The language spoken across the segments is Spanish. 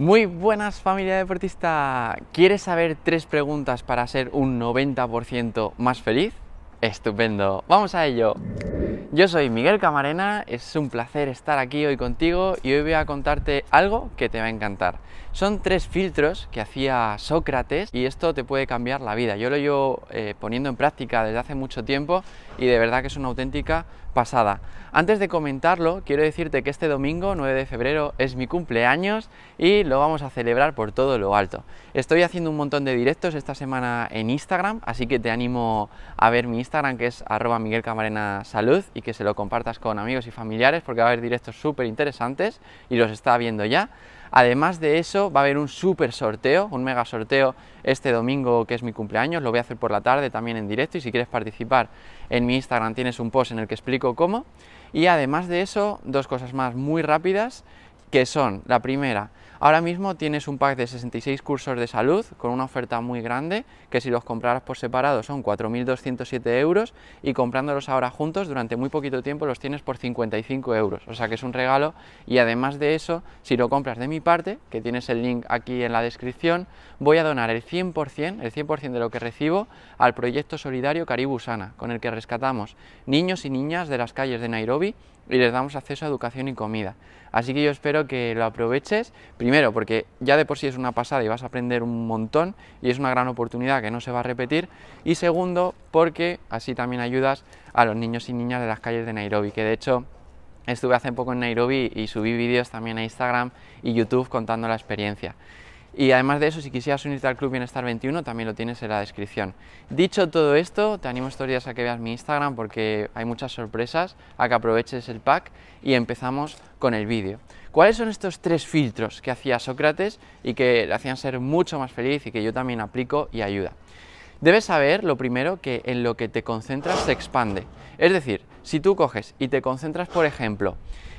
Muy buenas familia deportista. ¿Quieres saber tres preguntas para ser un 90% más feliz? Estupendo, vamos a ello. Yo soy Miguel Camarena, es un placer estar aquí hoy contigo y hoy voy a contarte algo que te va a encantar. Son tres filtros que hacía Sócrates y esto te puede cambiar la vida. Yo lo llevo eh, poniendo en práctica desde hace mucho tiempo y de verdad que es una auténtica pasada. Antes de comentarlo, quiero decirte que este domingo 9 de febrero es mi cumpleaños y lo vamos a celebrar por todo lo alto. Estoy haciendo un montón de directos esta semana en Instagram, así que te animo a ver mi Instagram que es arroba Miguel Camarena Salud y que se lo compartas con amigos y familiares porque va a haber directos súper interesantes y los está viendo ya. Además de eso, va a haber un super sorteo, un mega sorteo este domingo que es mi cumpleaños, lo voy a hacer por la tarde también en directo y si quieres participar en mi Instagram tienes un post en el que explico cómo. Y además de eso, dos cosas más muy rápidas que son, la primera, Ahora mismo tienes un pack de 66 cursos de salud con una oferta muy grande, que si los compraras por separado son 4.207 euros y comprándolos ahora juntos durante muy poquito tiempo los tienes por 55 euros, o sea que es un regalo y además de eso, si lo compras de mi parte, que tienes el link aquí en la descripción, voy a donar el 100%, el 100% de lo que recibo al proyecto solidario Caribusana, con el que rescatamos niños y niñas de las calles de Nairobi y les damos acceso a educación y comida. Así que yo espero que lo aproveches. Primero, porque ya de por sí es una pasada y vas a aprender un montón y es una gran oportunidad que no se va a repetir. Y segundo, porque así también ayudas a los niños y niñas de las calles de Nairobi, que de hecho estuve hace poco en Nairobi y subí vídeos también a Instagram y YouTube contando la experiencia. Y además de eso, si quisieras unirte al Club Bienestar 21, también lo tienes en la descripción. Dicho todo esto, te animo estos días a que veas mi Instagram porque hay muchas sorpresas, a que aproveches el pack y empezamos con el vídeo. ¿Cuáles son estos tres filtros que hacía Sócrates y que le hacían ser mucho más feliz y que yo también aplico y ayuda? Debes saber, lo primero, que en lo que te concentras se expande. Es decir, si tú coges y te concentras, por ejemplo,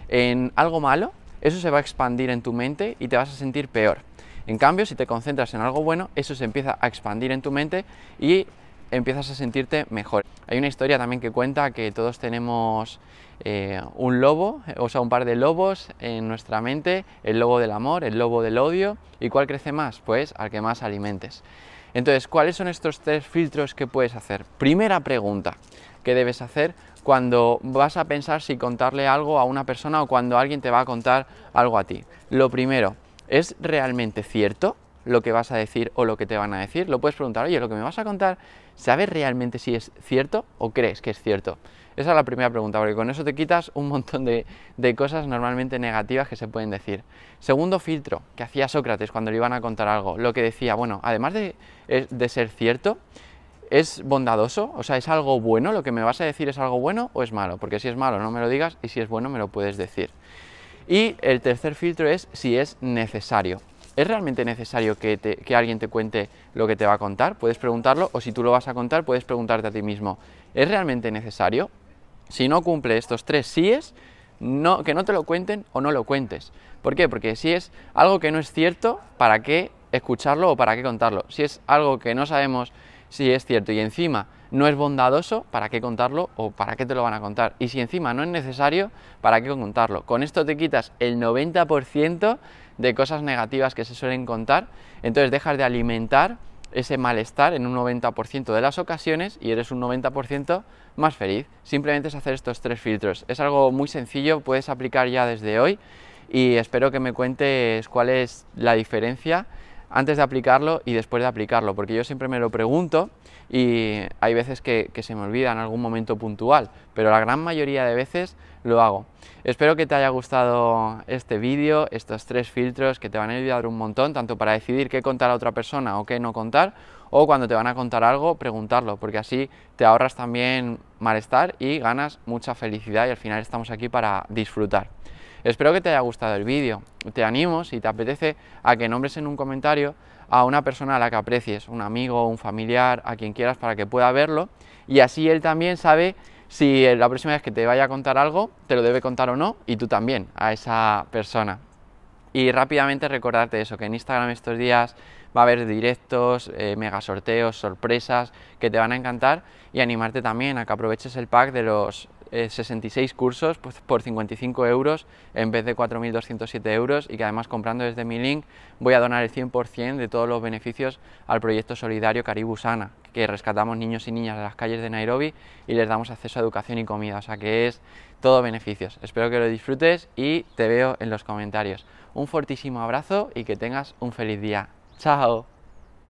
en algo malo, eso se va a expandir en tu mente y te vas a sentir peor. En cambio, si te concentras en algo bueno, eso se empieza a expandir en tu mente y empiezas a sentirte mejor. Hay una historia también que cuenta que todos tenemos eh, un lobo, o sea, un par de lobos en nuestra mente, el lobo del amor, el lobo del odio, ¿y cuál crece más? Pues al que más alimentes. Entonces, ¿cuáles son estos tres filtros que puedes hacer? Primera pregunta que debes hacer cuando vas a pensar si contarle algo a una persona o cuando alguien te va a contar algo a ti. Lo primero, ¿Es realmente cierto lo que vas a decir o lo que te van a decir? Lo puedes preguntar, oye, lo que me vas a contar, ¿sabes realmente si es cierto o crees que es cierto? Esa es la primera pregunta, porque con eso te quitas un montón de, cosas normalmente negativas que se pueden decir. Segundo filtro que hacía Sócrates cuando le iban a contar algo, lo que decía, bueno, además de, de ser cierto, ¿Es bondadoso? O sea, ¿es algo bueno? ¿Lo que me vas a decir es algo bueno o es malo? Porque si es malo no me lo digas y si es bueno me lo puedes decir. Y el tercer filtro es si es necesario. ¿Es realmente necesario que, alguien te cuente lo que te va a contar? Puedes preguntarlo o si tú lo vas a contar puedes preguntarte a ti mismo, ¿es realmente necesario? Si no cumple estos tres síes, no, que no te lo cuenten o no lo cuentes. ¿Por qué? Porque si es algo que no es cierto, ¿para qué escucharlo o para qué contarlo? Si es algo que no sabemos si es cierto y encima no es bondadoso, ¿para qué contarlo o para qué te lo van a contar? Y si encima no es necesario, ¿para qué contarlo? Con esto te quitas el 90% de cosas negativas que se suelen contar, entonces dejas de alimentar ese malestar en un 90% de las ocasiones y eres un 90% más feliz. Simplemente es hacer estos tres filtros. Es algo muy sencillo, puedes aplicar ya desde hoy y espero que me cuentes cuál es la diferencia antes de aplicarlo y después de aplicarlo, porque yo siempre me lo pregunto y hay veces que, se me olvida en algún momento puntual, pero la gran mayoría de veces lo hago. Espero que te haya gustado este vídeo, estos tres filtros que te van a ayudar un montón, tanto para decidir qué contar a otra persona o qué no contar, o cuando te van a contar algo, preguntarlo, porque así te ahorras también malestar y ganas mucha felicidad y al final estamos aquí para disfrutar. Espero que te haya gustado el vídeo. Te animo, si te apetece, a que nombres en un comentario a una persona a la que aprecies, un amigo, un familiar, a quien quieras para que pueda verlo y así él también sabe si eh, la próxima vez que te vaya a contar algo te lo debe contar o no y tú también a esa persona. Y rápidamente recordarte eso, que en Instagram estos días va a haber directos, eh, mega sorteos, sorpresas que te van a encantar y animarte también a que aproveches el pack de los 66 eh, cursos pues, por 55 euros en vez de 4.207 euros y que además comprando desde mi link voy a donar el 100% de todos los beneficios al proyecto solidario caribusana Sana, que rescatamos niños y niñas de las calles de Nairobi y les damos acceso a educación y comida, o sea que es todo beneficios. Espero que lo disfrutes y te veo en los comentarios. Un fortísimo abrazo y que tengas un feliz día. ¡Chao!